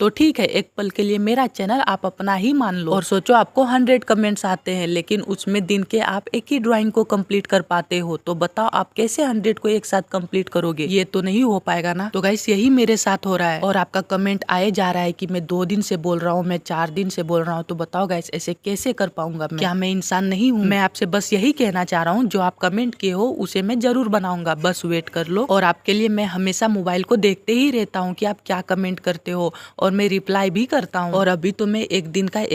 तो ठीक है एक पल के लिए मेरा चैनल आप अपना ही मान लो और सोचो आपको हंड्रेड कमेंट्स आते हैं लेकिन उसमें दिन के आप एक ही ड्राइंग को कंप्लीट कर पाते हो तो बताओ आप कैसे हंड्रेड को एक साथ कंप्लीट करोगे ये तो नहीं हो पाएगा ना तो गाइस यही मेरे साथ हो रहा है और आपका कमेंट आए जा रहा है की मैं दो दिन से बोल रहा हूँ मैं चार दिन से बोल रहा हूँ तो बताओ गाइस ऐसे कैसे कर पाऊंगा क्या मैं इंसान नहीं हूँ मैं आपसे बस यही कहना चाह रहा हूँ जो आप कमेंट किए हो उसे मैं जरूर बनाऊंगा बस वेट कर लो और आपके लिए मैं हमेशा मोबाइल को देखते ही रहता हूँ की आप क्या कमेंट करते हो और मैं रिप्लाई भी करता हूँ और अभी तो मैं एक दिन का